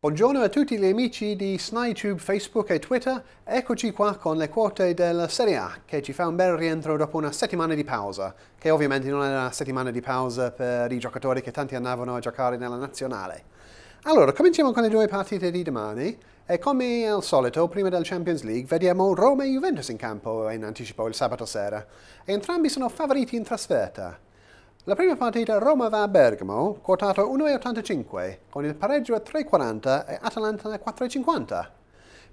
Buongiorno a tutti gli amici di SnyTube, Facebook e Twitter, eccoci qua con le quote della Serie A che ci fa un bel rientro dopo una settimana di pausa, che ovviamente non è una settimana di pausa per i giocatori che tanti andavano a giocare nella nazionale. Allora, cominciamo con le due partite di domani e come al solito, prima del Champions League, vediamo Roma e Juventus in campo in anticipo il sabato sera. Entrambi sono favoriti in trasferta. La prima partita Roma va a Bergamo, quotato 1,85, con il pareggio a 3,40 e Atalanta a 4,50.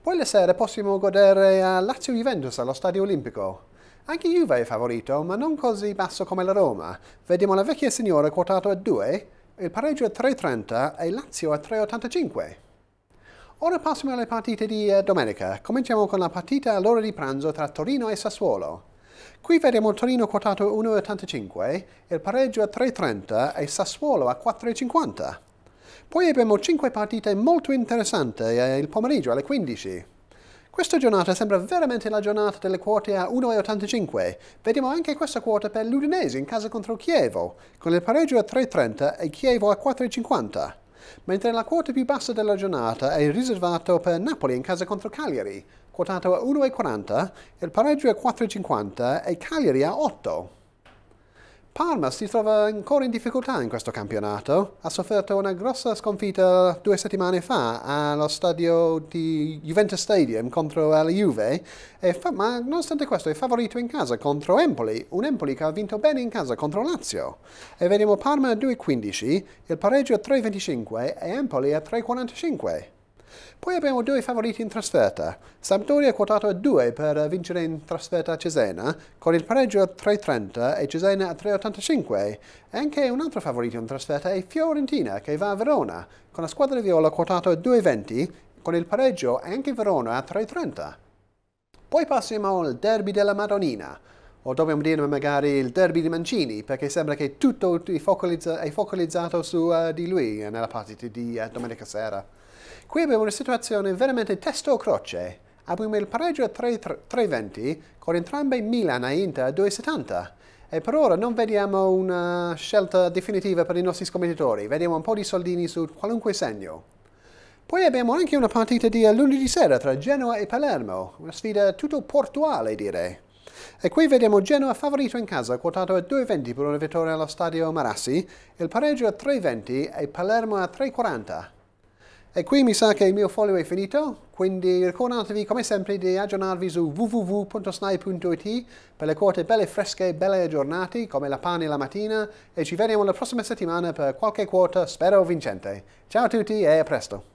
Poi le sere possiamo godere a Lazio-Juventus allo Stadio Olimpico. Anche Juve è favorito, ma non così basso come la Roma. Vediamo la vecchia signora quotato a 2, il pareggio a 3,30 e Lazio a 3,85. Ora passiamo alle partite di eh, domenica. Cominciamo con la partita all'ora di pranzo tra Torino e Sassuolo. Qui vediamo il Torino quotato 1,85, il pareggio a 3,30 e Sassuolo a 4,50. Poi abbiamo 5 partite molto interessanti il pomeriggio alle 15. Questa giornata sembra veramente la giornata delle quote a 1,85. Vediamo anche questa quota per l'Udinese in casa contro Chievo, con il pareggio a 3,30 e Chievo a 4,50 mentre la quota più bassa della giornata è riservata per Napoli in casa contro Cagliari, quotato a 1,40, il pareggio a 4,50 e Cagliari a 8. Parma si trova ancora in difficoltà in questo campionato. Ha sofferto una grossa sconfitta due settimane fa allo stadio di Juventus Stadium contro la Juve, fa, ma nonostante questo è favorito in casa contro Empoli, un Empoli che ha vinto bene in casa contro Lazio. E vediamo Parma a 2.15, il pareggio a 3.25 e Empoli a 3.45. Poi abbiamo due favoriti in trasferta. Sampdoria è quotato a 2 per vincere in trasferta a Cesena, con il pareggio a 3,30 e Cesena a 3,85. E Anche un altro favorito in trasferta è Fiorentina, che va a Verona, con la squadra di viola quotata a 2,20, con il pareggio anche Verona a 3,30. Poi passiamo al derby della Madonnina o dobbiamo dire magari il derby di Mancini, perché sembra che tutto è, focalizza, è focalizzato su uh, di lui eh, nella partita di uh, domenica sera. Qui abbiamo una situazione veramente testo o croce. Abbiamo il pareggio a 3-20 con entrambe Milan e Inter a 2-70 e per ora non vediamo una scelta definitiva per i nostri scommettitori, vediamo un po' di soldini su qualunque segno. Poi abbiamo anche una partita di lunedì sera tra Genoa e Palermo, una sfida tutto portuale direi. E qui vediamo Genoa favorito in casa, quotato a 2,20 per una vittoria allo stadio Marassi, il pareggio a 3,20 e Palermo a 3,40. E qui mi sa che il mio foglio è finito, quindi ricordatevi come sempre di aggiornarvi su www.snai.it per le quote belle fresche e belle aggiornate come la pane la mattina e ci vediamo la prossima settimana per qualche quota spero vincente. Ciao a tutti e a presto!